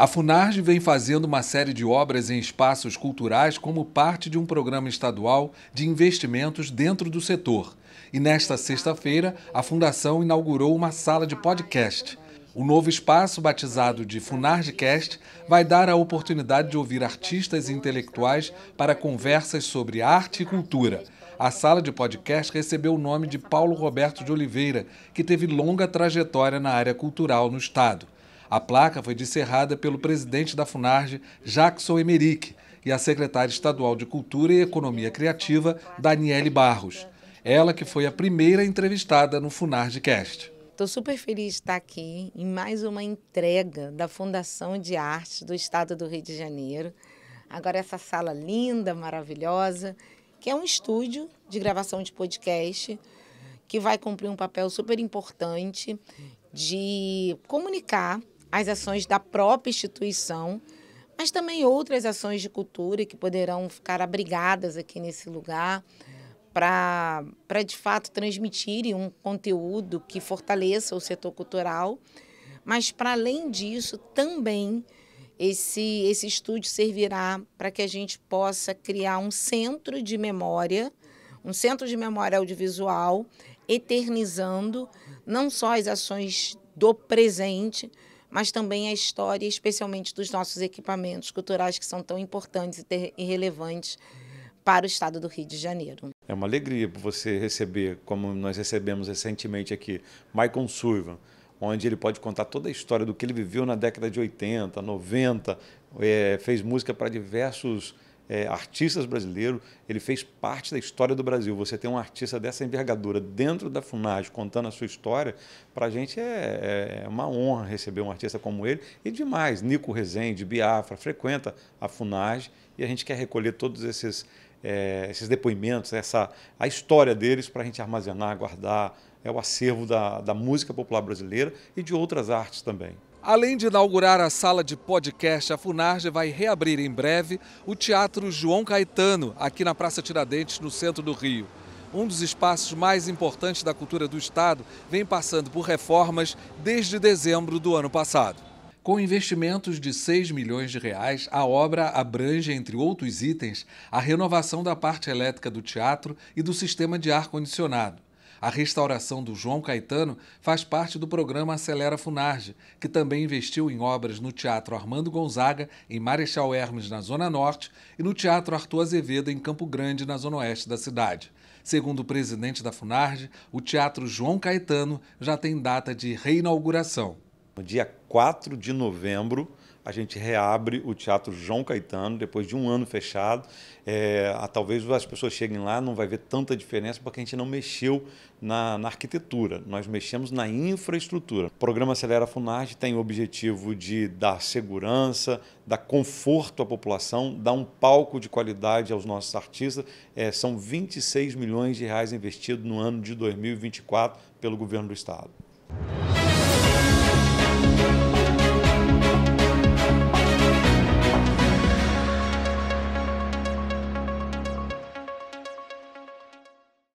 A Funarge vem fazendo uma série de obras em espaços culturais como parte de um programa estadual de investimentos dentro do setor. E nesta sexta-feira, a fundação inaugurou uma sala de podcast. O novo espaço, batizado de Funargecast, vai dar a oportunidade de ouvir artistas e intelectuais para conversas sobre arte e cultura. A sala de podcast recebeu o nome de Paulo Roberto de Oliveira, que teve longa trajetória na área cultural no Estado. A placa foi descerrada pelo presidente da Funarge, Jackson Emerick, e a secretária estadual de Cultura e Economia Criativa, Daniele Barros. Ela que foi a primeira entrevistada no Cast. Estou super feliz de estar aqui em mais uma entrega da Fundação de Arte do Estado do Rio de Janeiro. Agora essa sala linda, maravilhosa, que é um estúdio de gravação de podcast, que vai cumprir um papel super importante de comunicar as ações da própria instituição, mas também outras ações de cultura que poderão ficar abrigadas aqui nesse lugar para de fato transmitirem um conteúdo que fortaleça o setor cultural, mas para além disso também esse, esse estúdio servirá para que a gente possa criar um centro de memória, um centro de memória audiovisual, eternizando não só as ações do presente, mas também a história, especialmente dos nossos equipamentos culturais que são tão importantes e relevantes para o estado do Rio de Janeiro. É uma alegria você receber, como nós recebemos recentemente aqui, Michael Sullivan, onde ele pode contar toda a história do que ele viveu na década de 80, 90, é, fez música para diversos é, artistas brasileiros, ele fez parte da história do Brasil. Você tem um artista dessa envergadura dentro da FUNAG contando a sua história, para a gente é, é, uma honra receber um artista como ele. E demais, Nico Rezende, Biafra, frequenta a FUNAG e a gente quer recolher todos esses, é, esses depoimentos, essa, a história deles para a gente armazenar, guardar. É o acervo da, da música popular brasileira e de outras artes também. Além de inaugurar a sala de podcast, a Funarge vai reabrir em breve o Teatro João Caetano, aqui na Praça Tiradentes, no centro do Rio. Um dos espaços mais importantes da cultura do Estado vem passando por reformas desde dezembro do ano passado. Com investimentos de 6 milhões de reais, a obra abrange, entre outros itens, a renovação da parte elétrica do teatro e do sistema de ar-condicionado. A restauração do João Caetano faz parte do programa Acelera Funarge, que também investiu em obras no Teatro Armando Gonzaga, em Marechal Hermes, na Zona Norte, e no Teatro Arthur Azevedo, em Campo Grande, na Zona Oeste da cidade. Segundo o presidente da Funarge, o Teatro João Caetano já tem data de reinauguração. No dia 4 de novembro, a gente reabre o Teatro João Caetano, depois de um ano fechado. É, a, talvez as pessoas cheguem lá, não vai ver tanta diferença, porque a gente não mexeu na, na arquitetura, nós mexemos na infraestrutura. O programa Acelera Funage tem o objetivo de dar segurança, dar conforto à população, dar um palco de qualidade aos nossos artistas. É, são 26 milhões de reais investidos no ano de 2024 pelo governo do Estado. Thank you